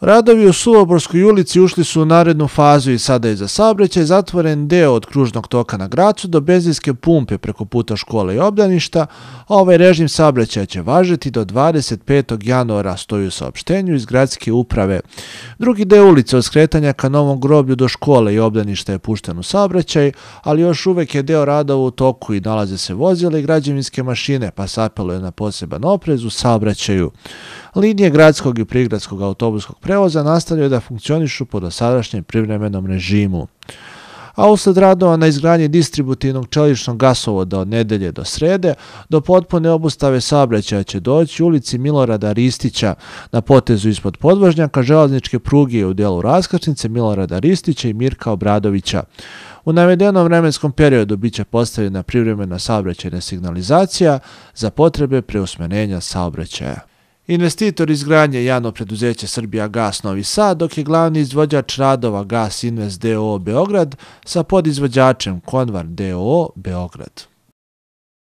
Radovi u Suvoborskoj ulici ušli su u narednu fazu i sada je za saobraćaj zatvoren deo od kružnog toka na Gracu do benzinske pumpe preko puta škole i obdaništa. Ovaj režim saobraćaja će važiti do 25. januara, stoju u saopštenju iz gradske uprave. Drugi deo ulice od skretanja ka novom groblju do škole i obdaništa je pušten u saobraćaj, ali još uvek je deo radova u toku i nalaze se vozile i građevinske mašine, pa sapelo je na poseban oprez u saobraćaju linije gradskog i prigradskog autobuskog prevoza nastavljaju da funkcionišu po dosadašnjem privremenom režimu. A usled radova na izgranje distributivnog čeličnog gasovoda od nedelje do srede, do potpune obustave saobraćaja će doći u ulici Milorada Ristića na potezu ispod podvažnjaka železničke pruge u delu raskačnice Milorada Ristića i Mirka Obradovića. U navedenom vremenskom periodu bit će postavljena privremena saobraćajna signalizacija za potrebe preusmenenja saobraćaja investitor izgradnje javno preduzeće Srbija Gas Novi Sad, dok je glavni izvođač radova Gas Invest DOO Beograd sa podizvođačem Konvar DOO Beograd.